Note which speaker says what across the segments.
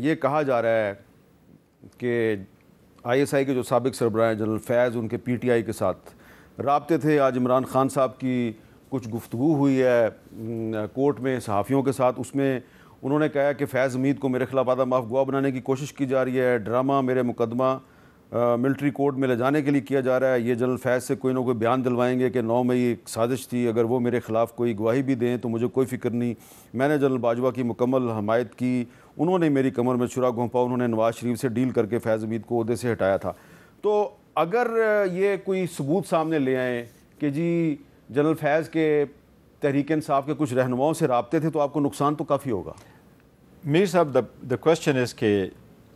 Speaker 1: ये कहा जा रहा है कि आईएसआई के जो सबक सरबराह हैं जनरल फैज़ उनके पीटीआई के साथ रबते थे आज इमरान खान साहब की कुछ गुफ्तु हुई है कोर्ट में सहाफ़ियों के साथ उसमें उन्होंने कहा कि फ़ैज़ हमीद को मेरे खिलाफ आदा माफ गुआ बनाने की कोशिश की जा रही है ड्रामा मेरे मुकदमा मिलिट्री कोर्ट में ले जाने के लिए किया जा रहा है ये जनरल फैज से कोई ना कोई बयान दिलवाएंगे कि नौ मई एक साजिश थी अगर वो मेरे ख़िलाफ़ कोई गवाही भी दें तो मुझे कोई फिक्र नहीं मैंने जनरल बाजवा की मुकम्मल हमायत की उन्होंने मेरी कमर में छुरा घोंपा उन्होंने नवाज़ शरीफ से डील करके फैज़ उमीद को अहदे से हटाया था तो अगर ये कोई सबूत सामने ले आएँ कि जी जनरल फैज़ के तहरीक
Speaker 2: साहब के कुछ रहनुमाओं से रबते थे तो आपको नुकसान तो काफ़ी होगा मीर साहब द क्वेश्चन इसके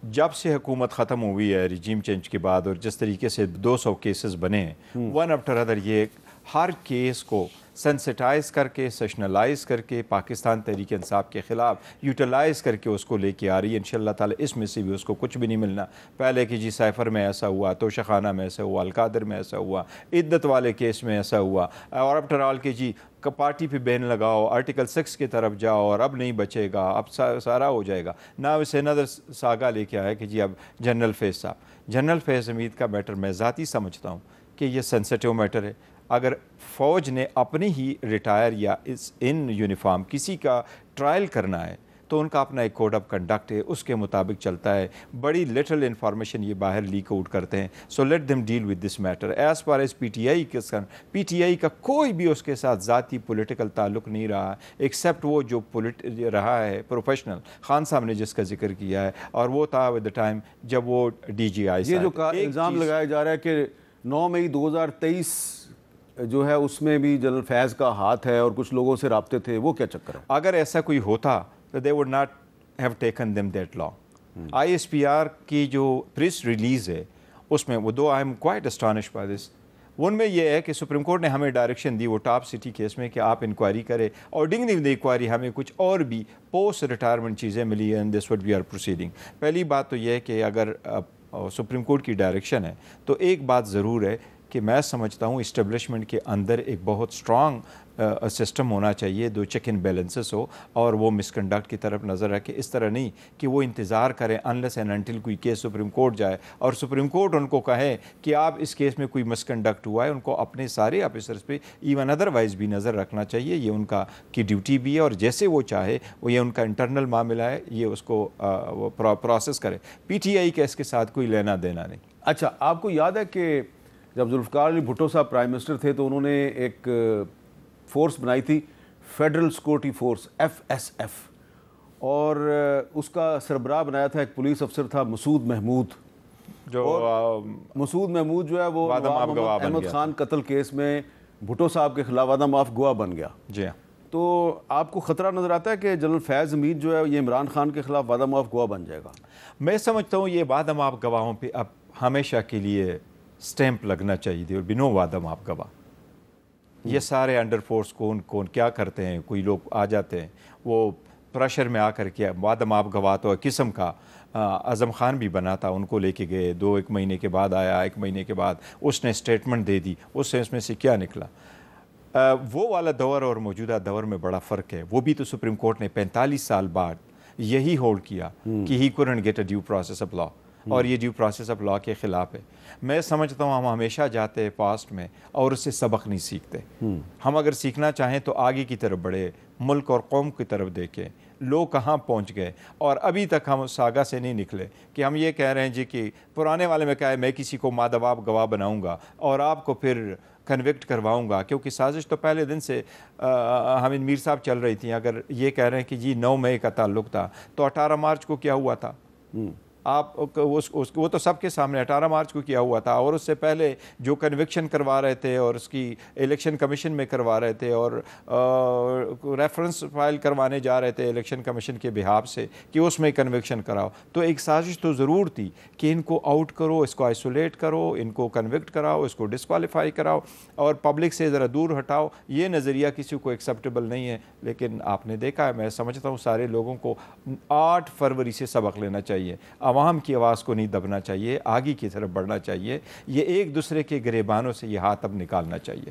Speaker 2: जब से हुकूमत ख़त्म हुई है रिजीम चेंज के बाद और जिस तरीके से 200 केसेस बने हैं वन आफ्टर अदर ये हर केस को सेंसिटाइज करके सेशनलाइज करके पाकिस्तान तहरीक इंसाफ के ख़िलाफ़ यूटिलाइज़ करके उसको लेके आ रही है इन ताला इसमें से भी उसको कुछ भी नहीं मिलना पहले कि जी साइफ़र में ऐसा हुआ तोशाखाना में ऐसा हुआ अलकादर में ऐसा हुआ इद्दत वाले केस में ऐसा हुआ और अब ऑल के जी पार्टी पे बैन लगाओ आर्टिकल सिक्स की तरफ जाओ और अब नहीं बचेगा अब सारा हो जाएगा ना इसे नदर सागा लेके आया कि जी अब जनरल फैज़ साहब जनरल फैज़ हमीद का मैटर मैं ज़ाती समझता हूँ कि ये सेंसिटिव मैटर है अगर फ़ौज ने अपने ही रिटायर या इस इन यूनिफॉर्म किसी का ट्रायल करना है तो उनका अपना एक कोड ऑफ कंडक्ट है उसके मुताबिक चलता है बड़ी लिटल इन्फॉर्मेशन ये बाहर लीक आउट करते हैं so let them deal with this matter as far as P T I के पी टी आई का कोई भी उसके साथ ज़ाती पोलिटिकल ताल्लुक नहीं रहा एक्सेप्ट वो जो पोलिट रहा है प्रोफेशनल खान साहब ने जिसका जिक्र किया है और वो था विद द टाइम जब वो डी जी आई ये जो एग्ज़ाम लगाया
Speaker 1: जा रहा है कि नौ मई दो हज़ार तेईस जो है उसमें भी जनरल फैज़ का हाथ है और कुछ लोगों
Speaker 2: से रबते थे वो क्या चक्कर है अगर ऐसा कोई होता तो they would not have taken them that long I S P R की जो प्रेस रिलीज़ है उसमें वो दो I am quite astonish by this उनमें यह है कि सुप्रीम कोर्ट ने हमें डायरेक्शन दी वो टॉप सिटी केस में कि आप इंक्वायरी करें और डिंग द इंक्वायरी हमें कुछ और भी पोस्ट रिटायरमेंट चीज़ें मिली and this what we are proceeding पहली बात तो यह है कि अगर सुप्रीम कोर्ट की डायरेक्शन है तो एक बात ज़रूर है कि मैं समझता हूँ इस्टेब्लिशमेंट के अंदर एक बहुत स्ट्रॉन्ग सिस्टम होना चाहिए दो चेक इन बैलेंसेस हो और वो मिसकंडक्ट की तरफ नज़र रखे इस तरह नहीं कि वो इंतज़ार करें अनलेस एंड अनटिल कोई केस सुप्रीम कोर्ट जाए और सुप्रीम कोर्ट उनको कहे कि आप इस केस में कोई मिसकंडक्ट हुआ है उनको अपने सारे ऑफिसर्स पे इवन अदरवाइज भी नज़र रखना चाहिए ये उनका की ड्यूटी भी है और जैसे वो चाहे वो ये उनका इंटरनल मामला है ये उसको प्रोसेस करे पी टी आई केस के साथ कोई लेना देना नहीं
Speaker 1: अच्छा आपको याद है कि जब जुल्फ़ार अली भुट्टो साहब प्राइम मिनिस्टर थे तो उन्होंने एक फ़ोर्स बनाई थी federal security force F S F और उसका सरबराह बनाया था एक पुलिस अफसर था मसूद महमूद जो मसूद महमूद जो है वो अहमद खान कत्ल केस में भुटो साहब के खिलाफ वादा माफ गोवा बन गया जी हाँ। तो आपको ख़तरा नज़र आता है कि जनरल फैज़ अमीद जो है ये इमरान खान के खिलाफ वादा माफ गवा बन
Speaker 2: जाएगा मैं समझता हूँ ये वादा माफ गवाहों पर अब हमेशा के लिए स्टैंप लगना चाहिए और बिनो वादम आप गवाह हम्म। ये सारे अंडर फोर्स कौन कौन क्या करते हैं कोई लोग आ जाते हैं वो प्रेशर में आकर के वादम आप गवा तो किस्म का आज़म खान भी बना था उनको लेके गए दो एक महीने के बाद आया एक महीने के बाद उसने स्टेटमेंट दे दी उस उसमें से क्या निकला आ, वो वाला दौर और मौजूदा दौर में बड़ा फ़र्क है वो भी तो सुप्रीम कोर्ट ने पैंतालीस साल बाद यही होल्ड किया हम्म। कि he couldn't get a due process of law और hmm. ये ड्यू प्रोसेस ऑफ लॉ के ख़िलाफ़ है मैं समझता हूँ हम हमेशा जाते हैं पास्ट में और उससे सबक नहीं सीखते hmm. हम अगर सीखना चाहें तो आगे की तरफ बढ़े मुल्क और कौम की तरफ देखें लोग कहाँ पहुँच गए और अभी तक हम उस सागा से नहीं निकले कि हम ये कह रहे हैं जी कि पुराने वाले में कहा है मैं किसी को माँ दबाव गवाह बनाऊँगा और आपको फिर कन्विक्ट करवाऊँगा क्योंकि साजिश तो पहले दिन से हामिद मीर साहब चल रही थी अगर ये कह रहे हैं कि जी नौ मई का ताल्लुक था तो अठारह मार्च को क्या हुआ था hmm. आप उस, उस वो तो सबके सामने अठारह मार्च को किया हुआ था और उससे पहले जो कन्विक्शन करवा रहे थे और उसकी इलेक्शन कमीशन में करवा रहे थे और रेफरेंस फाइल करवाने जा रहे थे इलेक्शन कमीशन के बिहाब से कि उसमें कन्विक्शन कराओ तो एक साजिश तो ज़रूर थी कि इनको आउट करो इसको आइसोलेट करो इनको कन्विक्ट कराओ इसको डिसकॉलीफाई कराओ और पब्लिक से ज़रा दूर हटाओ ये नज़रिया किसी को एक्सेप्टेबल नहीं है लेकिन आपने देखा है मैं समझता हूँ सारे लोगों को आठ फरवरी से सबक लेना चाहिए आवाम की आवाज़ को नहीं दबना चाहिए आगे की तरफ बढ़ना चाहिए ये एक दूसरे के गरेबानों से ये हाथ अब निकालना चाहिए